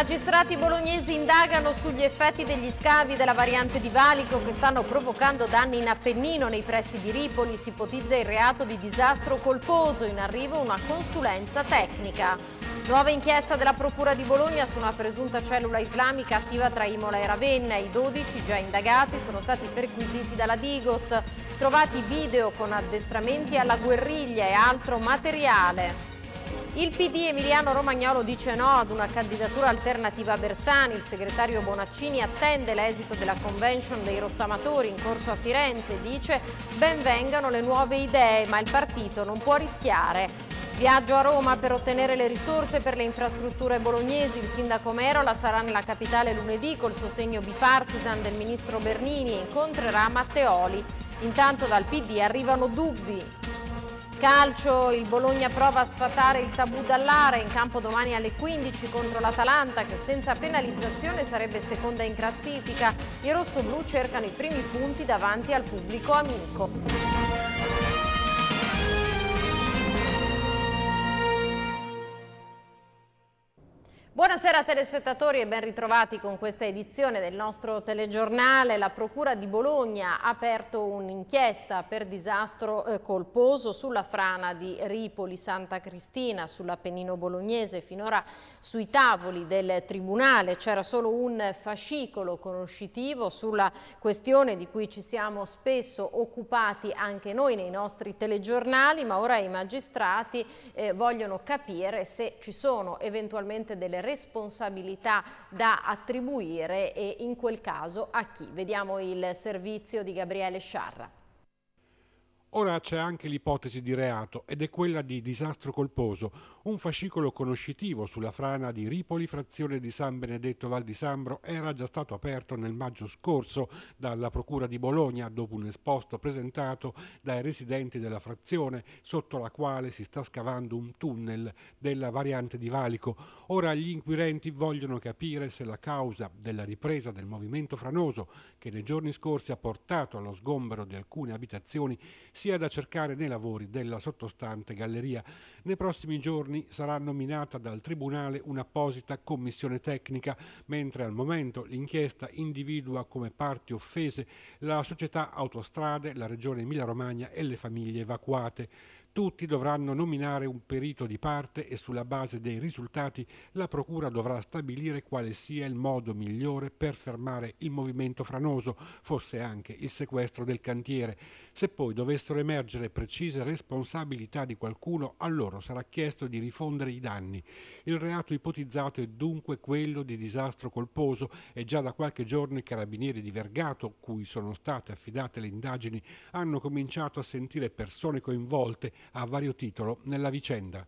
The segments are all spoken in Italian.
Magistrati bolognesi indagano sugli effetti degli scavi della variante di Valico che stanno provocando danni in Appennino. Nei pressi di Ripoli si ipotizza il reato di disastro colposo, in arrivo una consulenza tecnica. Nuova inchiesta della Procura di Bologna su una presunta cellula islamica attiva tra Imola e Ravenna. I 12 già indagati sono stati perquisiti dalla Digos, trovati video con addestramenti alla guerriglia e altro materiale. Il PD Emiliano Romagnolo dice no ad una candidatura alternativa a Bersani. Il segretario Bonaccini attende l'esito della convention dei rottamatori in corso a Firenze Dice ben vengano le nuove idee, ma il partito non può rischiare. Viaggio a Roma per ottenere le risorse per le infrastrutture bolognesi. Il sindaco Merola sarà nella capitale lunedì col sostegno bipartisan del ministro Bernini e incontrerà Matteoli. Intanto dal PD arrivano dubbi calcio il Bologna prova a sfatare il tabù dall'area in campo domani alle 15 contro l'Atalanta che senza penalizzazione sarebbe seconda in classifica. I rossoblù cercano i primi punti davanti al pubblico amico. Buonasera telespettatori e ben ritrovati con questa edizione del nostro telegiornale. La Procura di Bologna ha aperto un'inchiesta per disastro eh, colposo sulla frana di Ripoli Santa Cristina sull'Appennino bolognese. Finora sui tavoli del Tribunale c'era solo un fascicolo conoscitivo sulla questione di cui ci siamo spesso occupati anche noi nei nostri telegiornali, ma ora i magistrati eh, vogliono capire se ci sono eventualmente delle responsabilità da attribuire e in quel caso a chi. Vediamo il servizio di Gabriele Sciarra. Ora c'è anche l'ipotesi di reato ed è quella di disastro colposo, un fascicolo conoscitivo sulla frana di Ripoli, frazione di San Benedetto Val di Sambro, era già stato aperto nel maggio scorso dalla Procura di Bologna dopo un esposto presentato dai residenti della frazione, sotto la quale si sta scavando un tunnel della variante di Valico. Ora gli inquirenti vogliono capire se la causa della ripresa del movimento franoso, che nei giorni scorsi ha portato allo sgombero di alcune abitazioni, sia da cercare nei lavori della sottostante galleria. Nei prossimi giorni sarà nominata dal Tribunale un'apposita commissione tecnica, mentre al momento l'inchiesta individua come parti offese la società Autostrade, la regione Emilia-Romagna e le famiglie evacuate. Tutti dovranno nominare un perito di parte e sulla base dei risultati la Procura dovrà stabilire quale sia il modo migliore per fermare il movimento franoso, fosse anche il sequestro del cantiere. Se poi dovessero emergere precise responsabilità di qualcuno, a loro sarà chiesto di rifondere i danni. Il reato ipotizzato è dunque quello di disastro colposo e già da qualche giorno i carabinieri di Vergato, cui sono state affidate le indagini, hanno cominciato a sentire persone coinvolte a vario titolo nella vicenda.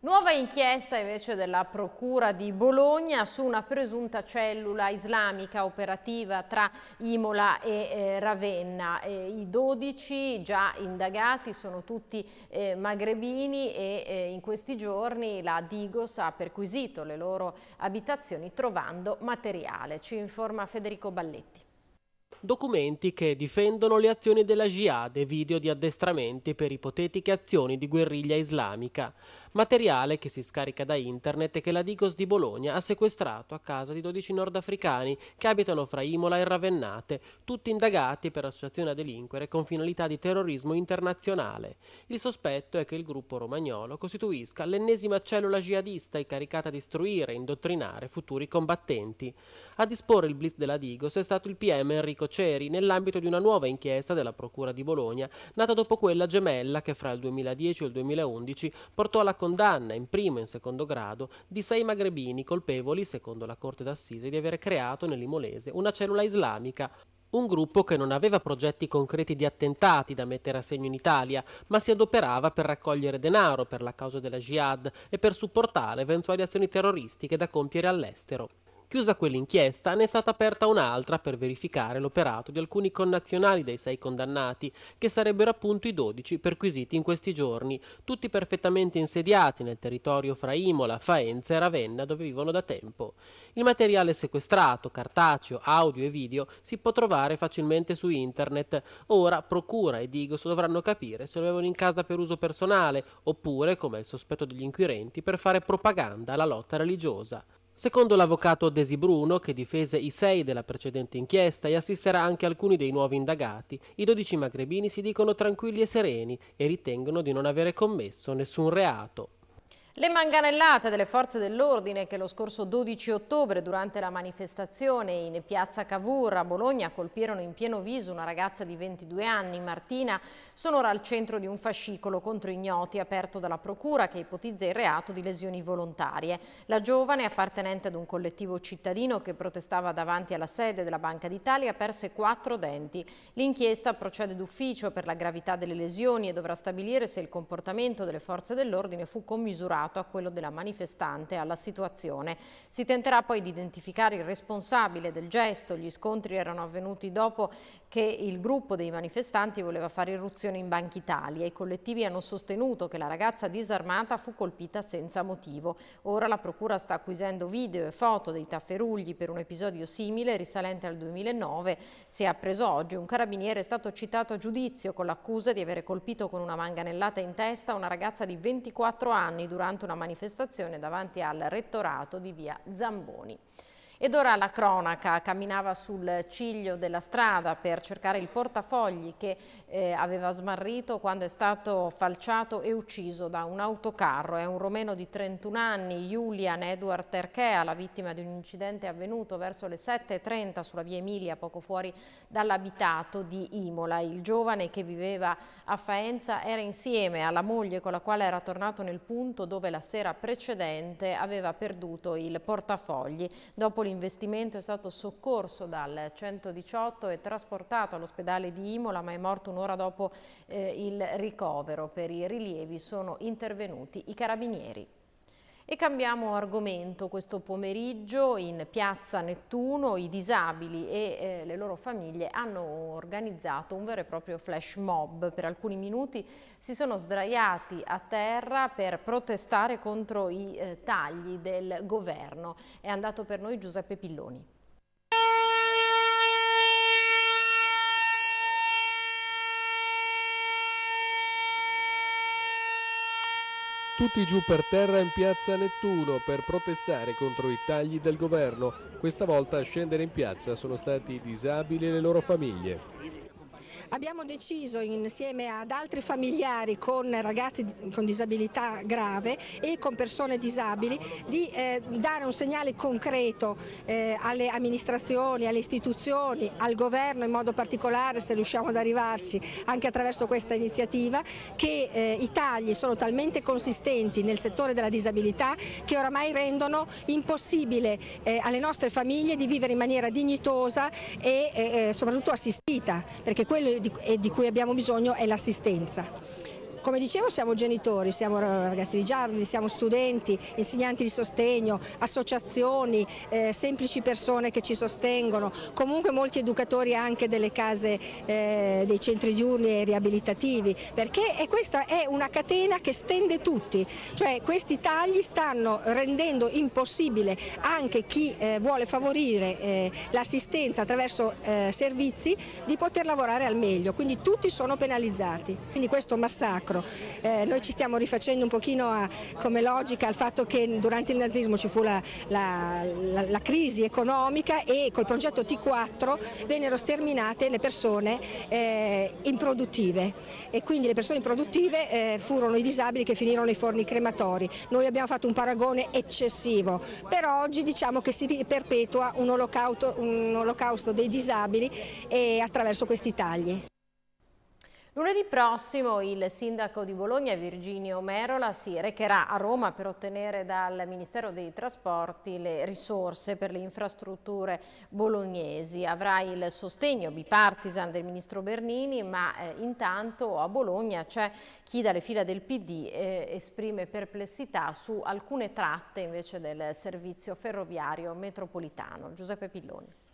Nuova inchiesta invece della Procura di Bologna su una presunta cellula islamica operativa tra Imola e eh, Ravenna. Eh, I 12 già indagati sono tutti eh, magrebini e eh, in questi giorni la Digos ha perquisito le loro abitazioni trovando materiale. Ci informa Federico Balletti documenti che difendono le azioni della Jihad e video di addestramenti per ipotetiche azioni di guerriglia islamica materiale che si scarica da internet e che la Digos di Bologna ha sequestrato a casa di 12 nordafricani che abitano fra Imola e Ravennate, tutti indagati per associazione a delinquere con finalità di terrorismo internazionale. Il sospetto è che il gruppo romagnolo costituisca l'ennesima cellula jihadista incaricata di istruire e indottrinare futuri combattenti. A disporre il blitz della Digos è stato il PM Enrico Ceri nell'ambito di una nuova inchiesta della Procura di Bologna, nata dopo quella gemella che fra il 2010 e il 2011 portò alla condanna condanna in primo e in secondo grado di sei magrebini colpevoli, secondo la Corte d'Assise, di aver creato nell'Imolese una cellula islamica un gruppo che non aveva progetti concreti di attentati da mettere a segno in Italia, ma si adoperava per raccogliere denaro per la causa della jihad e per supportare eventuali azioni terroristiche da compiere all'estero. Chiusa quell'inchiesta, ne è stata aperta un'altra per verificare l'operato di alcuni connazionali dei sei condannati, che sarebbero appunto i 12 perquisiti in questi giorni, tutti perfettamente insediati nel territorio fra Imola, Faenza e Ravenna dove vivono da tempo. Il materiale sequestrato, cartaceo, audio e video, si può trovare facilmente su internet. Ora Procura e Digos dovranno capire se lo avevano in casa per uso personale oppure, come è il sospetto degli inquirenti, per fare propaganda alla lotta religiosa. Secondo l'avvocato Desi Bruno, che difese i sei della precedente inchiesta e assisterà anche alcuni dei nuovi indagati, i dodici magrebini si dicono tranquilli e sereni e ritengono di non avere commesso nessun reato. Le manganellate delle forze dell'ordine che lo scorso 12 ottobre durante la manifestazione in piazza Cavour a Bologna colpirono in pieno viso una ragazza di 22 anni, Martina, sono ora al centro di un fascicolo contro ignoti aperto dalla procura che ipotizza il reato di lesioni volontarie. La giovane, appartenente ad un collettivo cittadino che protestava davanti alla sede della Banca d'Italia, perse quattro denti. L'inchiesta procede d'ufficio per la gravità delle lesioni e dovrà stabilire se il comportamento delle forze dell'ordine fu commisurato imputato a quello della manifestante alla situazione. Si tenterà poi di identificare il responsabile del gesto, gli scontri erano avvenuti dopo che il gruppo dei manifestanti voleva fare irruzione in Banca Italia. I collettivi hanno sostenuto che la ragazza disarmata fu colpita senza motivo. Ora la procura sta acquisendo video e foto dei tafferugli per un episodio simile risalente al 2009. Si è appreso oggi un carabiniere è stato citato a giudizio con l'accusa di avere colpito con una manganellata in testa una ragazza di 24 anni durante durante una manifestazione davanti al rettorato di via Zamboni. Ed ora la cronaca camminava sul ciglio della strada per cercare il portafogli che eh, aveva smarrito quando è stato falciato e ucciso da un autocarro. È un romeno di 31 anni, Julian Edward Terchea, la vittima di un incidente avvenuto verso le 7.30 sulla via Emilia, poco fuori dall'abitato di Imola. Il giovane che viveva a Faenza era insieme alla moglie con la quale era tornato nel punto dove la sera precedente aveva perduto il portafogli. Dopo l'investimento è stato soccorso dal 118 e trasportato all'ospedale di Imola, ma è morto un'ora dopo eh, il ricovero. Per i rilievi sono intervenuti i carabinieri. E cambiamo argomento questo pomeriggio in piazza Nettuno i disabili e eh, le loro famiglie hanno organizzato un vero e proprio flash mob. Per alcuni minuti si sono sdraiati a terra per protestare contro i eh, tagli del governo. È andato per noi Giuseppe Pilloni. Tutti giù per terra in piazza Nettuno per protestare contro i tagli del governo. Questa volta a scendere in piazza sono stati i disabili e le loro famiglie. Abbiamo deciso insieme ad altri familiari con ragazzi con disabilità grave e con persone disabili di eh, dare un segnale concreto eh, alle amministrazioni, alle istituzioni, al governo in modo particolare se riusciamo ad arrivarci anche attraverso questa iniziativa che eh, i tagli sono talmente consistenti nel settore della disabilità che oramai rendono impossibile eh, alle nostre famiglie di vivere in maniera dignitosa e eh, eh, soprattutto assistita perché quello e di cui abbiamo bisogno è l'assistenza. Come dicevo siamo genitori, siamo ragazzi di Giavoli, siamo studenti, insegnanti di sostegno, associazioni, eh, semplici persone che ci sostengono, comunque molti educatori anche delle case, eh, dei centri diurni e riabilitativi, perché è questa è una catena che stende tutti, cioè questi tagli stanno rendendo impossibile anche chi eh, vuole favorire eh, l'assistenza attraverso eh, servizi di poter lavorare al meglio, quindi tutti sono penalizzati. Quindi questo massacro altro. Eh, noi ci stiamo rifacendo un pochino a, come logica al fatto che durante il nazismo ci fu la, la, la, la crisi economica e col progetto T4 vennero sterminate le persone eh, improduttive e quindi le persone improduttive eh, furono i disabili che finirono nei forni crematori. Noi abbiamo fatto un paragone eccessivo, però oggi diciamo che si perpetua un, un olocausto dei disabili eh, attraverso questi tagli. Lunedì prossimo il sindaco di Bologna Virginio Merola si recherà a Roma per ottenere dal Ministero dei Trasporti le risorse per le infrastrutture bolognesi. Avrà il sostegno bipartisan del ministro Bernini ma eh, intanto a Bologna c'è chi dalle fila del PD eh, esprime perplessità su alcune tratte invece del servizio ferroviario metropolitano. Giuseppe Pilloni.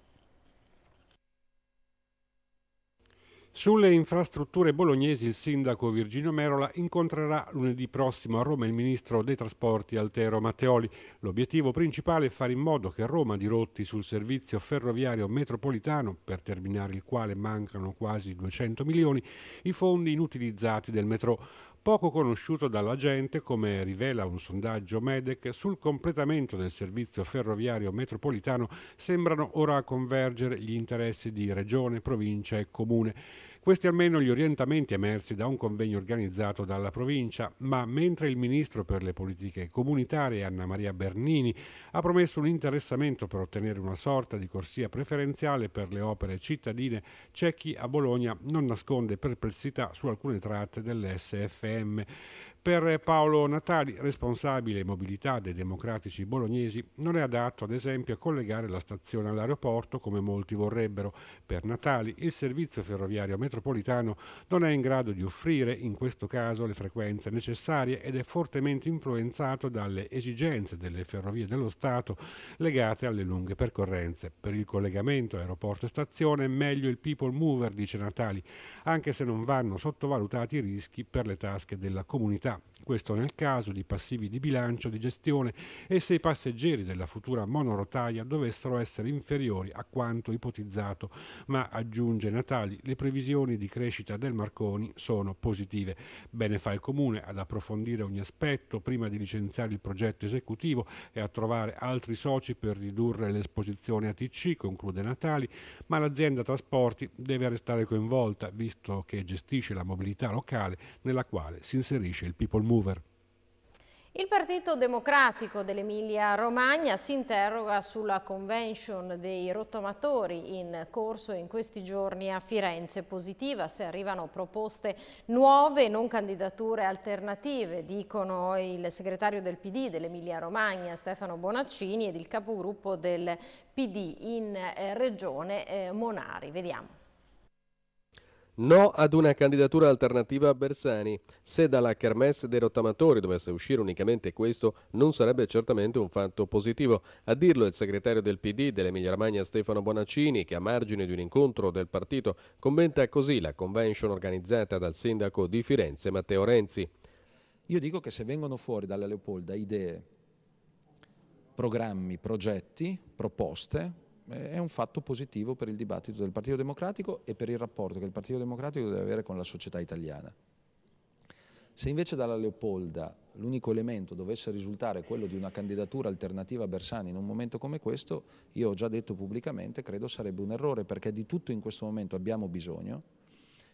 Sulle infrastrutture bolognesi il sindaco Virginio Merola incontrerà lunedì prossimo a Roma il ministro dei trasporti Altero Matteoli. L'obiettivo principale è fare in modo che Roma dirotti sul servizio ferroviario metropolitano, per terminare il quale mancano quasi 200 milioni, i fondi inutilizzati del metro poco conosciuto dalla gente come rivela un sondaggio Medec, sul completamento del servizio ferroviario metropolitano sembrano ora convergere gli interessi di regione, provincia e comune. Questi almeno gli orientamenti emersi da un convegno organizzato dalla provincia, ma mentre il ministro per le politiche comunitarie Anna Maria Bernini ha promesso un interessamento per ottenere una sorta di corsia preferenziale per le opere cittadine, c'è chi a Bologna non nasconde perplessità su alcune tratte dell'SFM. Per Paolo Natali, responsabile mobilità dei democratici bolognesi, non è adatto ad esempio a collegare la stazione all'aeroporto come molti vorrebbero. Per Natali il servizio ferroviario metropolitano non è in grado di offrire in questo caso le frequenze necessarie ed è fortemente influenzato dalle esigenze delle ferrovie dello Stato legate alle lunghe percorrenze. Per il collegamento aeroporto e stazione è meglio il people mover, dice Natali, anche se non vanno sottovalutati i rischi per le tasche della comunità questo nel caso di passivi di bilancio di gestione e se i passeggeri della futura monorotaia dovessero essere inferiori a quanto ipotizzato, ma aggiunge Natali, le previsioni di crescita del Marconi sono positive. Bene fa il Comune ad approfondire ogni aspetto prima di licenziare il progetto esecutivo e a trovare altri soci per ridurre l'esposizione ATC, conclude Natali, ma l'azienda trasporti deve restare coinvolta, visto che gestisce la mobilità locale nella quale si inserisce il People Movement mover. Il Partito Democratico dell'Emilia Romagna si interroga sulla convention dei rottamatori in corso in questi giorni a Firenze positiva, se arrivano proposte nuove, non candidature alternative, dicono il segretario del PD dell'Emilia Romagna Stefano Bonaccini ed il capogruppo del PD in eh, regione eh, Monari. Vediamo. No ad una candidatura alternativa a Bersani. Se dalla kermesse dei rottamatori dovesse uscire unicamente questo, non sarebbe certamente un fatto positivo. A dirlo il segretario del PD dell'Emilia Romagna Stefano Bonaccini, che a margine di un incontro del partito commenta così la convention organizzata dal sindaco di Firenze Matteo Renzi. Io dico che se vengono fuori dalla Leopolda idee, programmi, progetti, proposte, è un fatto positivo per il dibattito del Partito Democratico e per il rapporto che il Partito Democratico deve avere con la società italiana. Se invece dalla Leopolda l'unico elemento dovesse risultare quello di una candidatura alternativa a Bersani in un momento come questo, io ho già detto pubblicamente, credo sarebbe un errore perché di tutto in questo momento abbiamo bisogno,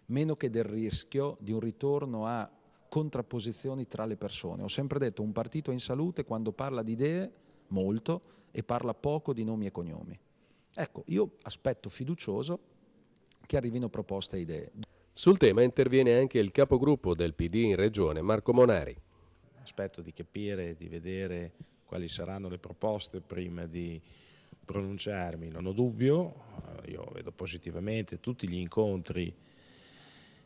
meno che del rischio di un ritorno a contrapposizioni tra le persone. Ho sempre detto un partito è in salute quando parla di idee molto e parla poco di nomi e cognomi. Ecco, io aspetto fiducioso che arrivino proposte e idee. Sul tema interviene anche il capogruppo del PD in Regione, Marco Monari. Aspetto di capire, di vedere quali saranno le proposte prima di pronunciarmi, non ho dubbio, eh, io vedo positivamente tutti gli incontri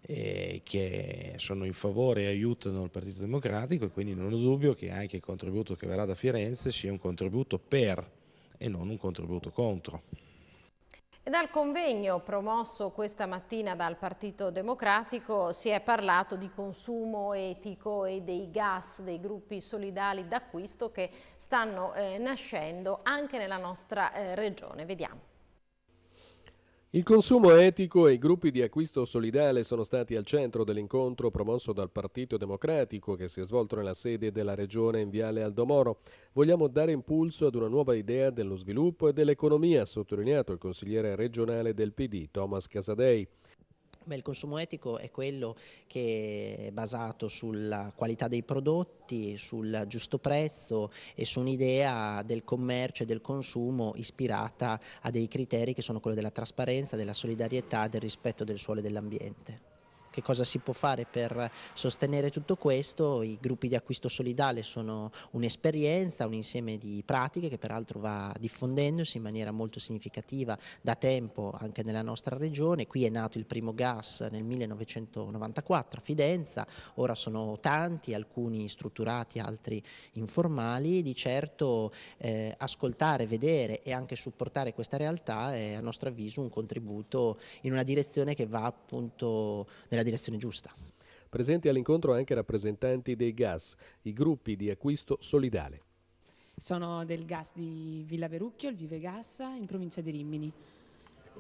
eh, che sono in favore e aiutano il Partito Democratico e quindi non ho dubbio che anche il contributo che verrà da Firenze sia un contributo per e non un contributo contro. E dal convegno promosso questa mattina dal Partito Democratico si è parlato di consumo etico e dei gas, dei gruppi solidali d'acquisto che stanno eh, nascendo anche nella nostra eh, regione. Vediamo. Il consumo etico e i gruppi di acquisto solidale sono stati al centro dell'incontro promosso dal Partito Democratico che si è svolto nella sede della regione in Viale Aldomoro. Vogliamo dare impulso ad una nuova idea dello sviluppo e dell'economia, ha sottolineato il consigliere regionale del PD Thomas Casadei. Beh, il consumo etico è quello che è basato sulla qualità dei prodotti, sul giusto prezzo e su un'idea del commercio e del consumo ispirata a dei criteri che sono quelli della trasparenza, della solidarietà, del rispetto del suolo e dell'ambiente che cosa si può fare per sostenere tutto questo? I gruppi di acquisto solidale sono un'esperienza, un insieme di pratiche che peraltro va diffondendosi in maniera molto significativa da tempo anche nella nostra regione. Qui è nato il primo gas nel 1994 a Fidenza, ora sono tanti, alcuni strutturati, altri informali. Di certo eh, ascoltare, vedere e anche supportare questa realtà è a nostro avviso un contributo in una direzione che va appunto nella nella direzione giusta. Presenti all'incontro anche rappresentanti dei gas, i gruppi di acquisto solidale. Sono del gas di Villa Verucchio, il Vive Gas, in provincia di Rimini.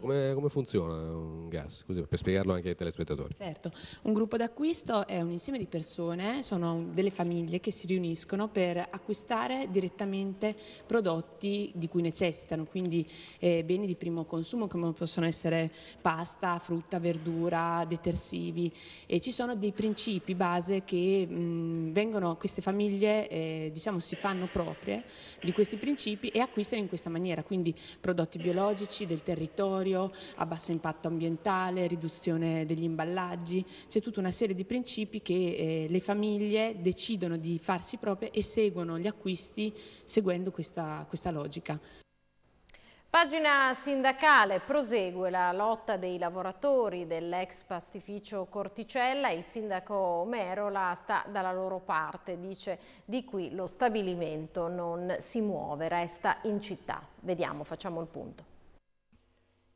Come, come, funziona un gas? Così, per spiegarlo anche ai telespettatori. Certo, un gruppo d'acquisto è un insieme di persone, sono delle famiglie che si riuniscono per acquistare direttamente prodotti di cui necessitano, quindi eh, beni di primo consumo come possono essere pasta, frutta, verdura, detersivi e ci sono dei principi base che mh, mm, vengono, queste famiglie eh, diciamo, si fanno proprie di questi principi e acquistano in questa maniera, quindi prodotti biologici del territorio, territorio, a basso impatto ambientale, riduzione degli imballaggi, c'è tutta una serie di principi che eh, le famiglie decidono di farsi proprie e seguono gli acquisti seguendo questa, questa logica. Pagina sindacale, prosegue la lotta dei lavoratori dell'ex pastificio Corticella, il sindaco Merola sta dalla loro parte, dice di qui lo stabilimento non si muove, resta in città. Vediamo, facciamo il punto.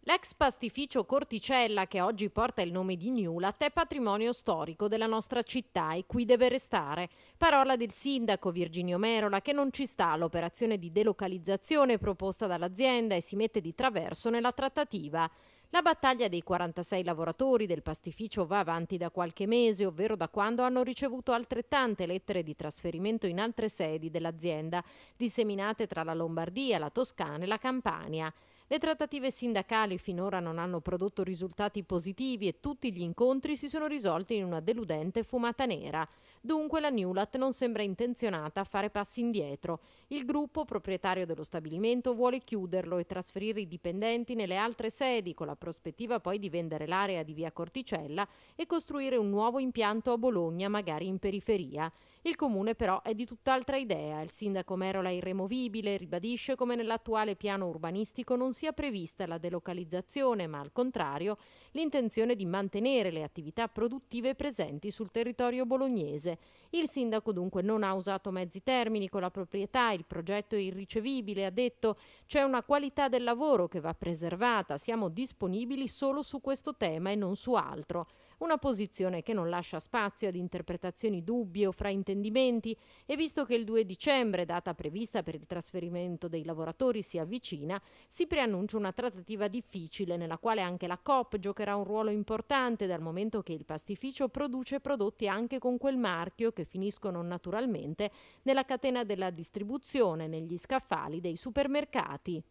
L'ex pastificio Corticella, che oggi porta il nome di Newlat, è patrimonio storico della nostra città e qui deve restare. Parola del sindaco Virginio Merola che non ci sta all'operazione di delocalizzazione proposta dall'azienda e si mette di traverso nella trattativa. La battaglia dei 46 lavoratori del pastificio va avanti da qualche mese, ovvero da quando hanno ricevuto altrettante lettere di trasferimento in altre sedi dell'azienda, disseminate tra la Lombardia, la Toscana e la Campania. Le trattative sindacali finora non hanno prodotto risultati positivi e tutti gli incontri si sono risolti in una deludente fumata nera. Dunque la Newlat non sembra intenzionata a fare passi indietro. Il gruppo proprietario dello stabilimento vuole chiuderlo e trasferire i dipendenti nelle altre sedi con la prospettiva poi di vendere l'area di via Corticella e costruire un nuovo impianto a Bologna, magari in periferia. Il comune però è di tutt'altra idea. Il sindaco Merola irremovibile ribadisce come nell'attuale piano urbanistico non sia prevista la delocalizzazione, ma al contrario l'intenzione di mantenere le attività produttive presenti sul territorio bolognese. Il sindaco dunque non ha usato mezzi termini con la proprietà, il progetto è irricevibile, ha detto c'è una qualità del lavoro che va preservata, siamo disponibili solo su questo tema e non su altro. Una posizione che non lascia spazio ad interpretazioni dubbi o fraintendimenti e visto che il 2 dicembre, data prevista per il trasferimento dei lavoratori, si avvicina, si preannuncia una trattativa difficile nella quale anche la COP giocherà un ruolo importante dal momento che il pastificio produce prodotti anche con quel marchio che finiscono naturalmente nella catena della distribuzione negli scaffali dei supermercati.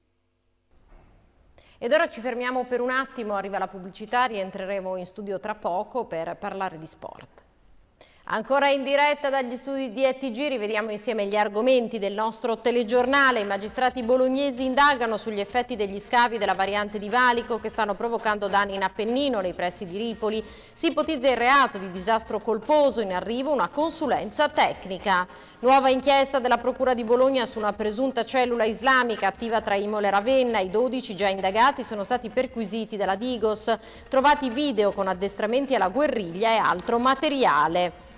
Ed ora ci fermiamo per un attimo, arriva la pubblicità, rientreremo in studio tra poco per parlare di sport. Ancora in diretta dagli studi di ETG rivediamo insieme gli argomenti del nostro telegiornale. I magistrati bolognesi indagano sugli effetti degli scavi della variante di Valico che stanno provocando danni in Appennino nei pressi di Ripoli. Si ipotizza il reato di disastro colposo, in arrivo una consulenza tecnica. Nuova inchiesta della Procura di Bologna su una presunta cellula islamica attiva tra Imola e Ravenna. I 12 già indagati sono stati perquisiti dalla Digos, trovati video con addestramenti alla guerriglia e altro materiale.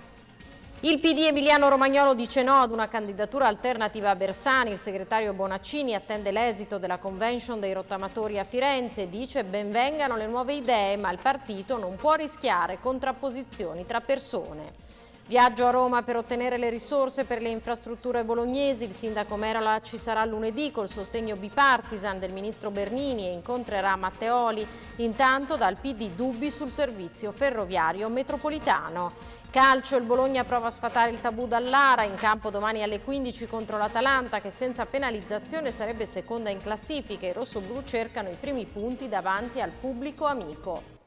Il PD Emiliano Romagnolo dice no ad una candidatura alternativa a Bersani. Il segretario Bonaccini attende l'esito della convention dei rottamatori a Firenze e dice benvengano le nuove idee, ma il partito non può rischiare contrapposizioni tra persone. Viaggio a Roma per ottenere le risorse per le infrastrutture bolognesi. Il sindaco Merola ci sarà lunedì col sostegno bipartisan del ministro Bernini e incontrerà Matteoli. Intanto dal PD dubbi sul servizio ferroviario metropolitano. Calcio, il Bologna prova a sfatare il tabù dall'Ara, in campo domani alle 15 contro l'Atalanta che senza penalizzazione sarebbe seconda in classifica. I rossoblù cercano i primi punti davanti al pubblico amico.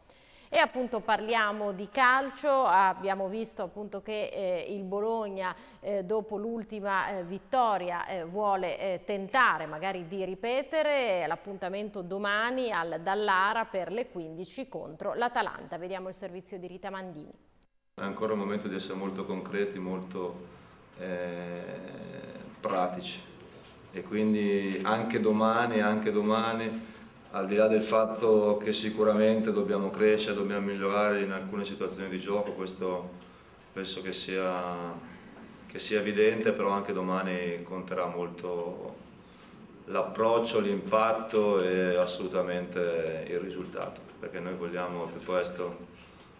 E appunto parliamo di calcio, abbiamo visto appunto che eh, il Bologna eh, dopo l'ultima eh, vittoria eh, vuole eh, tentare magari di ripetere l'appuntamento domani al Dallara per le 15 contro l'Atalanta. Vediamo il servizio di Rita Mandini. È ancora un momento di essere molto concreti, molto eh, pratici e quindi anche domani, anche domani al di là del fatto che sicuramente dobbiamo crescere, dobbiamo migliorare in alcune situazioni di gioco, questo penso che sia, che sia evidente, però anche domani conterà molto l'approccio, l'impatto e assolutamente il risultato, perché noi vogliamo più presto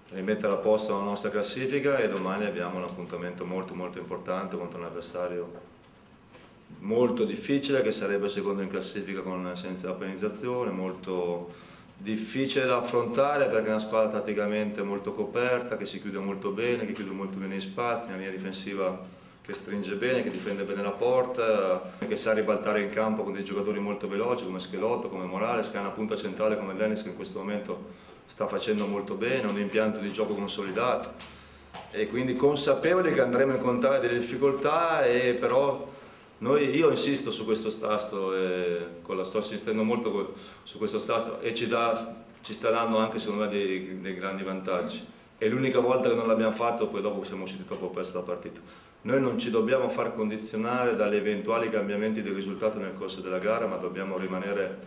rimettere a posto la nostra classifica e domani abbiamo un appuntamento molto molto importante contro un avversario molto difficile, che sarebbe secondo in classifica con, senza la penalizzazione, molto difficile da affrontare perché è una squadra tatticamente molto coperta, che si chiude molto bene, che chiude molto bene gli spazi, una linea difensiva che stringe bene, che difende bene la porta, che sa ribaltare in campo con dei giocatori molto veloci come Schelotto, come Morales, che ha una punta centrale come Dennis che in questo momento sta facendo molto bene, un impianto di gioco consolidato e quindi consapevoli che andremo a incontrare delle difficoltà e però noi, io insisto su questo tasto, eh, sto insistendo molto su questo tasto e ci, dà, ci, sta dando anche secondo me dei, dei grandi vantaggi. È l'unica volta che non l'abbiamo fatto, poi dopo siamo usciti troppo presto dalla partita. Noi non ci dobbiamo far condizionare dagli eventuali cambiamenti del risultato nel corso della gara, ma dobbiamo rimanere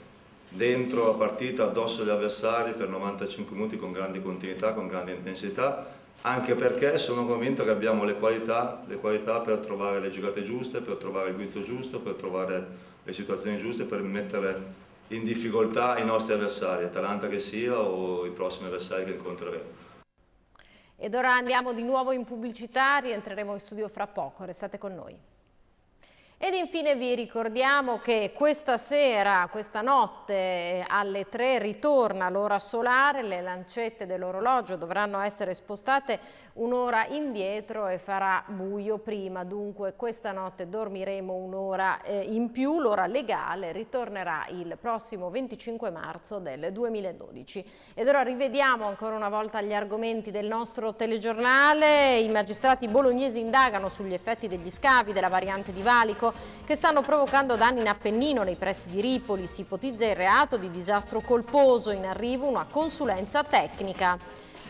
dentro la partita, addosso agli avversari per 95 minuti con grande continuità, con grande intensità anche perché sono convinto che abbiamo le qualità, le qualità per trovare le giocate giuste, per trovare il guizzo giusto, per trovare le situazioni giuste, per mettere in difficoltà i nostri avversari, Atalanta che sia o i prossimi avversari che incontreremo. Ed ora andiamo di nuovo in pubblicità, rientreremo in studio fra poco, restate con noi. Ed infine vi ricordiamo che questa sera, questa notte alle 3 ritorna l'ora solare, le lancette dell'orologio dovranno essere spostate un'ora indietro e farà buio prima, dunque questa notte dormiremo un'ora eh, in più, l'ora legale ritornerà il prossimo 25 marzo del 2012. Ed ora rivediamo ancora una volta gli argomenti del nostro telegiornale, i magistrati bolognesi indagano sugli effetti degli scavi della variante di Valico, Adriatico che stanno provocando danni in Appennino nei pressi di Ripoli. Si ipotizza il reato di disastro colposo, in arrivo una consulenza tecnica.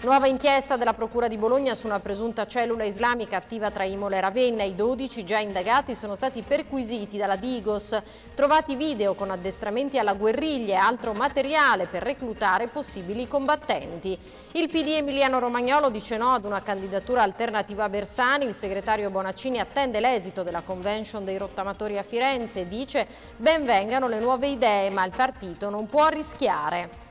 Nuova inchiesta della Procura di Bologna su una presunta cellula islamica attiva tra Imola e Ravenna. I 12 già indagati sono stati perquisiti dalla Digos. Trovati video con addestramenti alla guerriglia e altro materiale per reclutare possibili combattenti. Il PD Emiliano Romagnolo dice no ad una candidatura alternativa a Bersani. Il segretario Bonaccini attende l'esito della convention dei rottamatori a Firenze e dice ben vengano le nuove idee ma il partito non può rischiare.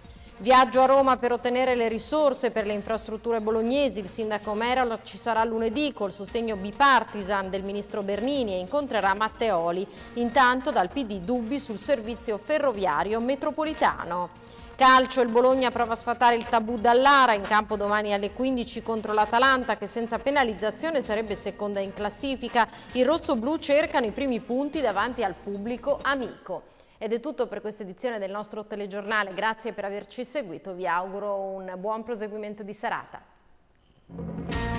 Viaggio a Roma per ottenere le risorse per le infrastrutture bolognesi. Il sindaco Merola ci sarà lunedì col sostegno bipartisan del ministro Bernini e incontrerà Matteoli. Intanto dal PD dubbi sul servizio ferroviario metropolitano. Calcio, il Bologna prova a sfatare il tabù dall'Ara in campo domani alle 15 contro l'Atalanta che senza penalizzazione sarebbe seconda in classifica. I rosso-blu cercano i primi punti davanti al pubblico amico. Ed è tutto per questa edizione del nostro telegiornale. Grazie per averci seguito, vi auguro un buon proseguimento di serata.